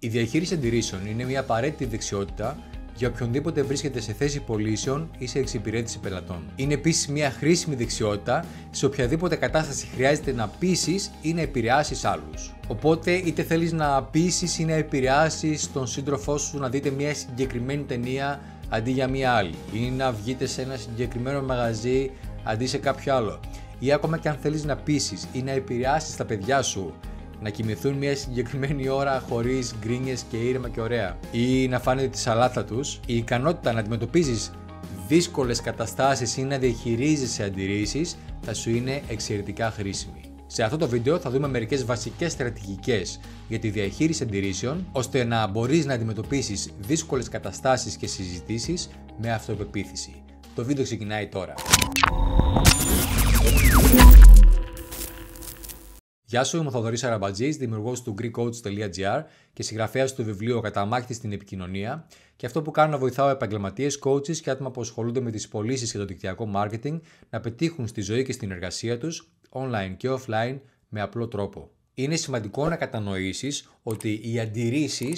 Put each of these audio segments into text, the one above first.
Η διαχείριση αντιρρήσεων είναι μια απαραίτητη δεξιότητα για οποιονδήποτε βρίσκεται σε θέση πωλήσεων ή σε εξυπηρέτηση πελατών. Είναι επίσης μια χρήσιμη δεξιότητα σε οποιαδήποτε κατάσταση χρειάζεται να πείσεις ή να επηρεάσεις άλλους. Οπότε, είτε θέλεις να πείσεις ή να επηρεάσεις τον σύντροφό σου να δείτε μια συγκεκριμένη ταινία αντί για μια άλλη, ή να βγείτε σε ένα συγκεκριμένο μαγαζί αντί σε κάποιο άλλο, ή ακόμα και αν θέλεις να πείσεις ή να επηρεάσεις τα παιδιά σου να κοιμηθούν μια συγκεκριμένη ώρα χωρίς γκρίνιες και ήρεμα και ωραία, ή να φάνε τη σαλάτα τους, η ικανότητα να αντιμετωπίζεις δύσκολες καταστάσεις ή να διαχειρίζεσαι αντιρρήσεις θα σου είναι εξαιρετικά χρήσιμη. Σε αυτό το βίντεο θα δούμε μερικές βασικές στρατηγικές για τη διαχείριση αντιρρήσεων, ώστε να μπορείς να αντιμετωπίσεις δύσκολες καταστάσεις και συζητήσεις με αυτοπεποίθηση. Το βίντεο ξεκινάει τώρα. Γεια σου, είμαι ο Θοδωρής Αραμπατζής, δημιουργός του GreekCoach.gr και συγγραφέας του βιβλίου Καταμάχτη στην επικοινωνία. Και αυτό που κάνω να βοηθάω επαγγελματίες, coaches και άτομα που ασχολούνται με τις πωλήσεις και το δικτυακό marketing να πετύχουν στη ζωή και στην εργασία τους, online και offline, με απλό τρόπο. Είναι σημαντικό να κατανοήσεις ότι οι αντιρρήσεις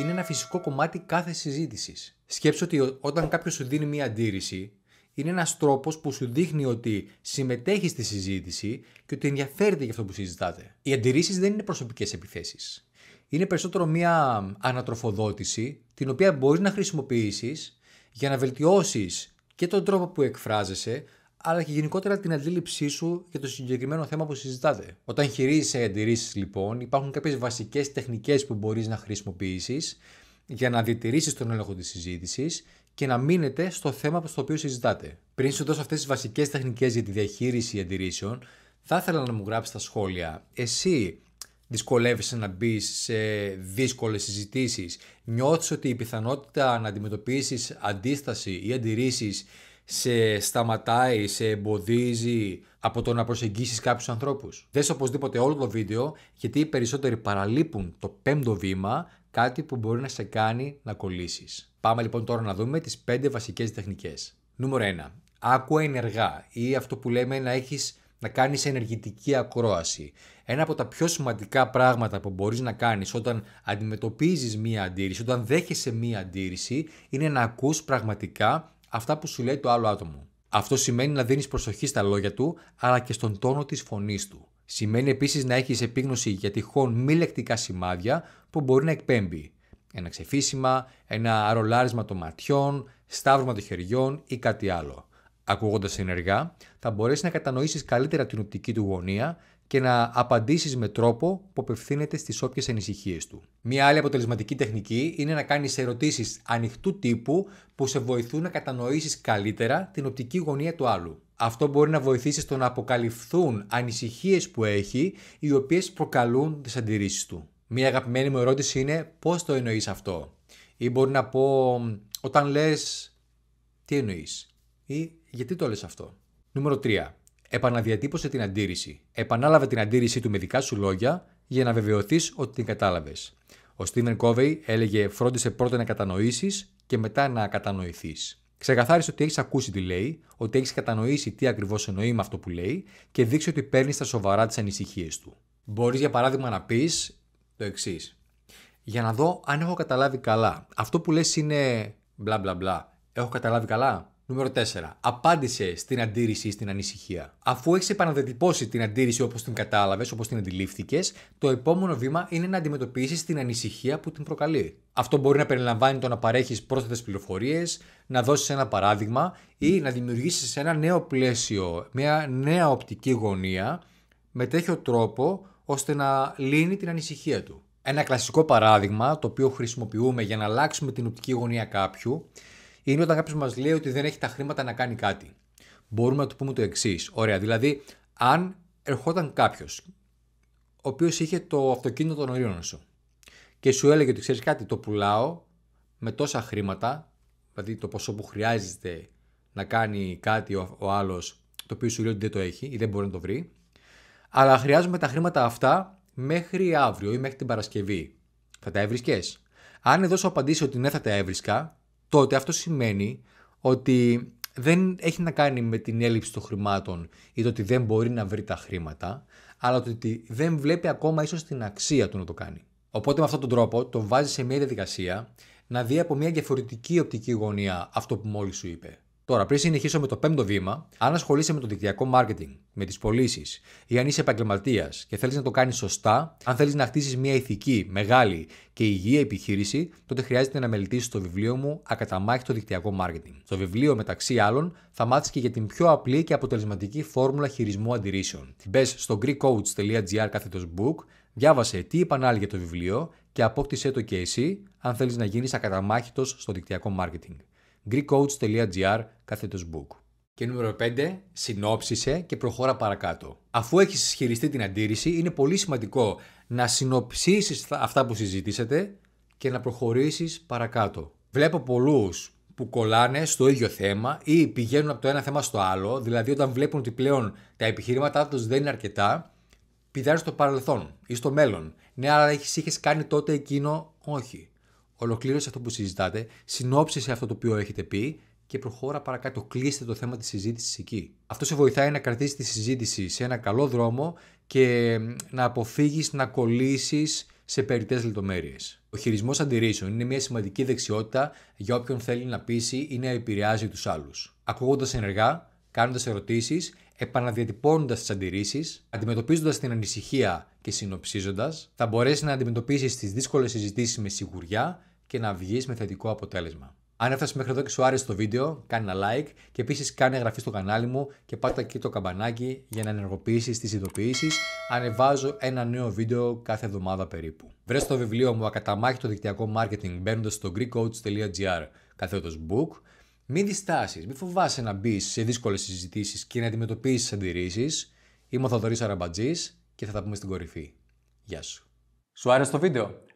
είναι ένα φυσικό κομμάτι κάθε συζήτησης. Σκέψω ότι όταν κάποιος σου δίνει μία αντίρρηση, είναι ένας τρόπος που σου δείχνει ότι συμμετέχεις στη συζήτηση και ότι ενδιαφέρεται για αυτό που συζητάτε. Οι αντιρρήσεις δεν είναι προσωπικές επιθέσεις. Είναι περισσότερο μια ανατροφοδότηση την οποία μπορείς να χρησιμοποιήσεις για να βελτιώσεις και τον τρόπο που εκφράζεσαι αλλά και γενικότερα την αντίληψή σου για το συγκεκριμένο θέμα που συζητάτε. Όταν χειρίζεσαι αντιρρήσεις, λοιπόν, υπάρχουν κάποιες βασικές τεχνικές που μπορείς να χρησιμοποιήσεις για να διατηρήσεις τον έλεγχο της συζήτησης και να μείνετε στο θέμα στο οποίο συζητάτε. Πριν σου δώσω αυτές τις βασικές τεχνικές για τη διαχείριση αντιρρήσεων, θα ήθελα να μου γράψεις τα σχόλια. Εσύ δυσκολεύεσαι να μπεις σε δύσκολες συζητήσεις, νιώθεις ότι η πιθανότητα να αντιμετωπίσεις αντίσταση ή αντιρρήσεις σε σταματάει, σε εμποδίζει από το να προσεγγίσεις κάποιους ανθρώπους. Δες οπωσδήποτε όλο το βίντεο, γιατί οι περισσότεροι παραλείπουν το πέμπτο βήμα κάτι που μπορεί να σε κάνει να κολλήσεις. Πάμε λοιπόν τώρα να δούμε τις 5 βασικές τεχνικές. Νούμερο 1. Άκουα ενεργά ή αυτό που λέμε να έχεις να κάνεις ενεργητική ακρόαση. Ένα από τα πιο σημαντικά πράγματα που μπορείς να κάνεις όταν αντιμετωπίζεις μία αντίρρηση, όταν δέχεσαι μία αντίρρηση, είναι να ακούς πραγματικά αυτά που σου λέει το άλλο άτομο. Αυτό σημαίνει να δίνεις προσοχή στα λόγια του, αλλά και στον τόνο της φωνής του. Σημαίνει επίσης να έχεις επίγνωση για τυχόν μη λεκτικά σημάδια που μπορεί να εκπέμπει. Ένα ξεφύσιμα, ένα αρολάρισμα των ματιών, σταύρωμα των χεριών ή κάτι άλλο. Ακούγοντας ενεργά, θα μπορέσεις να κατανοήσεις καλύτερα την οπτική του γωνία και να απαντήσεις με τρόπο που απευθύνεται στις όποιες ανησυχίες του. Μία άλλη αποτελεσματική τεχνική είναι να κάνεις ερωτήσεις ανοιχτού τύπου που σε βοηθούν να κατανοήσεις καλύτερα την οπτική γωνία του άλλου αυτό μπορεί να βοηθήσει στο να αποκαλυφθούν ανησυχίες που έχει, οι οποίες προκαλούν τις αντιρρήσεις του. Μία αγαπημένη μου ερώτηση είναι πώς το εννοείς αυτό. Ή μπορεί να πω όταν λες, τι εννοείς, ή γιατί το λες αυτό. Νούμερο 3. Επαναδιατύπωσε την αντίρρηση. Επανάλαβε την αντίρρησή του με δικά σου λόγια για να βεβαιωθείς ότι την κατάλαβες. Ο Στίβεν Κόβεϊ έλεγε: Φρόντισε πρώτα να κατανοήσεις και μετά να κατανοηθείς. Ξεκαθάρισε ότι έχεις ακούσει τι λέει, ότι έχεις κατανοήσει τι ακριβώς εννοεί με αυτό που λέει και δείξε ότι παίρνεις στα σοβαρά τις ανησυχίες του. Μπορείς για παράδειγμα να πεις το εξής. Για να δω αν έχω καταλάβει καλά. Αυτό που λες είναι μπλα μπλα μπλα. Έχω καταλάβει καλά. Νούμερο 4. Απάντησε στην αντίρρηση ή στην ανησυχία. Αφού έχεις επαναδιατυπώσει την αντίρρηση όπως την κατάλαβες, όπως την αντιλήφθηκες, το επόμενο βήμα είναι να αντιμετωπίσεις την ανησυχία που την προκαλεί. Αυτό μπορεί να περιλαμβάνει το να παρέχεις πρόσθετες πληροφορίες, να δώσεις ένα παράδειγμα ή να δημιουργήσεις ένα νέο πλαίσιο, μια νέα οπτική γωνία με τέτοιο τρόπο ώστε να λύνει την ανησυχία του. Ένα κλασικό παράδειγμα το οποίο χρησιμοποιούμε για να αλλάξουμε την οπτική γωνία κάποιου είναι όταν κάποιος μας λέει ότι δεν έχει τα χρήματα να κάνει κάτι. Μπορούμε να του πούμε το εξής. Ωραία, δηλαδή, αν ερχόταν κάποιος ο οποίος είχε το αυτοκίνητο των ορίων σου και σου έλεγε ότι ξέρεις κάτι, το πουλάω με τόσα χρήματα, δηλαδή το ποσό που χρειάζεται να κάνει κάτι ο, ο άλλος το οποίο σου λέει ότι δεν το έχει ή δεν μπορεί να το βρει, αλλά χρειάζομαι τα χρήματα αυτά μέχρι αύριο ή μέχρι την Παρασκευή. Θα τα έβρισκες. Αν εδώ σου απαντήσει ότι ναι, θα τα έβρισκα, τότε αυτό σημαίνει ότι δεν έχει να κάνει με την έλλειψη των χρημάτων ή το ότι δεν μπορεί να βρει τα χρήματα, αλλά το ότι δεν βλέπει ακόμα ίσως την αξία του να το κάνει. Οπότε με αυτόν τον τρόπο τον βάζει σε μια διαδικασία να δει από μια διαφορετική οπτική γωνία αυτό που μόλις σου είπε. Τώρα, πριν συνεχίσω με το πέμπτο βήμα, αν ασχολείσαι με το δικτυακό marketing, με τις πωλήσεις ή αν είσαι επαγγελματίας και θέλεις να το κάνεις σωστά, αν θέλεις να χτίσεις μια ηθική, μεγάλη και υγιή επιχείρηση, τότε χρειάζεται να μελετήσεις το βιβλίο μου Ακαταμάχητο Δικτυακό μάρκετινγκ». Στο βιβλίο, μεταξύ άλλων, θα μάθεις και για την πιο απλή και αποτελεσματική φόρμουλα χειρισμού αντιρρήσεων. Μπες στο GreekCoach.gr κάθετος book, διάβασε τι είπαν άλλοι για το βιβλίο και απόκτησε το και εσύ, αν θέλεις να γίνεις ακαταμάχητος στο δικτυακό marketing greekcoach.gr κάθετος book. Και νούμερο 5. Συνόψισε και προχώρα παρακάτω. Αφού έχεις ισχυριστεί την αντίρρηση, είναι πολύ σημαντικό να συνοψίσεις αυτά που συζητήσατε και να προχωρήσεις παρακάτω. Βλέπω πολλούς που κολλάνε στο ίδιο θέμα ή πηγαίνουν από το ένα θέμα στο άλλο, δηλαδή όταν βλέπουν ότι πλέον τα επιχειρήματά τους δεν είναι αρκετά, πηγαίνουν στο παρελθόν ή στο μέλλον. Ναι, αλλά είχες κάνει τότε εκείνο, όχι. Ολοκλήρωσε αυτό που συζητάτε, συνόψισε αυτό το οποίο έχετε πει και προχώρα παρακάτω. Κλείστε το θέμα της συζήτησης εκεί. Αυτό σε βοηθάει να κρατήσεις τη συζήτηση σε ένα καλό δρόμο και να αποφύγεις να κολλήσεις σε περιττές λεπτομέρειες. Ο χειρισμός αντιρρήσεων είναι μια σημαντική δεξιότητα για όποιον θέλει να πείσει ή να επηρεάζει τους άλλους. Ακούγοντας ενεργά, κάνοντας ερωτήσεις, επαναδιατυπώνοντας τις αντιρρήσεις, αντιμετωπίζοντας την ανησυχία και συνοψίζοντας, θα μπορέσεις να αντιμετωπίσεις τις δύσκολες συζητήσεις με σιγουριά και να βγεις με θετικό αποτέλεσμα. Αν έφτασες μέχρι εδώ και σου άρεσε το βίντεο, κάνε ένα like και επίσης κάνε εγγραφή στο κανάλι μου και πάτα και το καμπανάκι για να ενεργοποιήσεις τις ειδοποιήσεις. Ανεβάζω ένα νέο βίντεο κάθε εβδομάδα περίπου. Βρες το βιβλίο μου Ακαταμάχητο Δικτυακό Μάρκετινγκ μπαίνοντας στο GreekCoach.gr καθέτος book. Μην διστάσεις, μην φοβάσαι να μπεις σε δύσκολες συζητήσεις και να αντιμετωπίσεις αντιρρήσεις. Είμαι ο Θοδωρής Αραμπατζής και θα τα πούμε στην κορυφή. Γεια σου. Σου άρεσε το βίντεο?